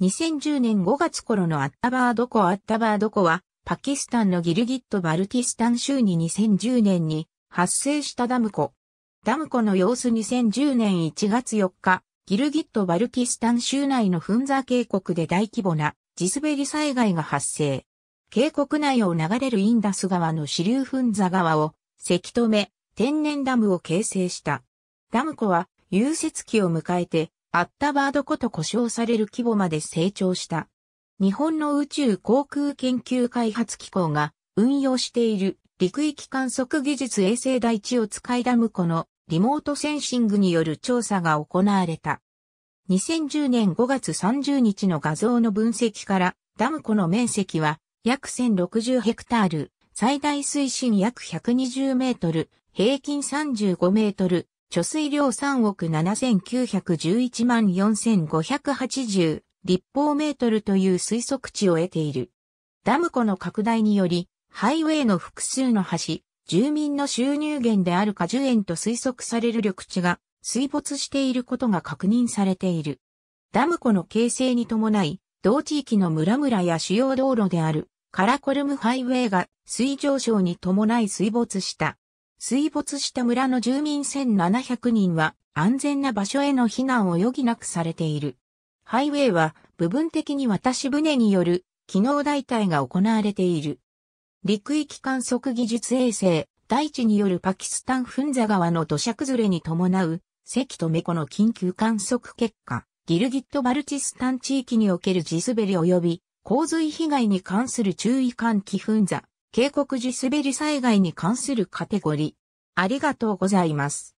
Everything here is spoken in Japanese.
2010年5月頃のアッタバード湖アッタバード湖は、パキスタンのギルギット・バルティスタン州に2010年に発生したダム湖。ダム湖の様子2010年1月4日、ギルギット・バルティスタン州内のフンザ渓谷で大規模な地滑り災害が発生。渓谷内を流れるインダス川の支流フンザ川を、せき止め、天然ダムを形成した。ダム湖は、融雪期を迎えて、アッタバードこと呼称される規模まで成長した。日本の宇宙航空研究開発機構が運用している陸域観測技術衛星台地を使いダム湖のリモートセンシングによる調査が行われた。2010年5月30日の画像の分析からダム湖の面積は約1060ヘクタール、最大水深約120メートル、平均35メートル、貯水量3億7911万4580立方メートルという推測値を得ている。ダム湖の拡大により、ハイウェイの複数の橋、住民の収入源である果樹園と推測される緑地が水没していることが確認されている。ダム湖の形成に伴い、同地域の村々や主要道路であるカラコルムハイウェイが水上昇に伴い水没した。水没した村の住民1700人は安全な場所への避難を余儀なくされている。ハイウェイは部分的に渡し船による機能代替が行われている。陸域観測技術衛星、大地によるパキスタンフンザ川の土砂崩れに伴う、関とメコの緊急観測結果、ギルギットバルチスタン地域における地滑り及び洪水被害に関する注意喚起フンザ。警告時滑り災害に関するカテゴリ。ありがとうございます。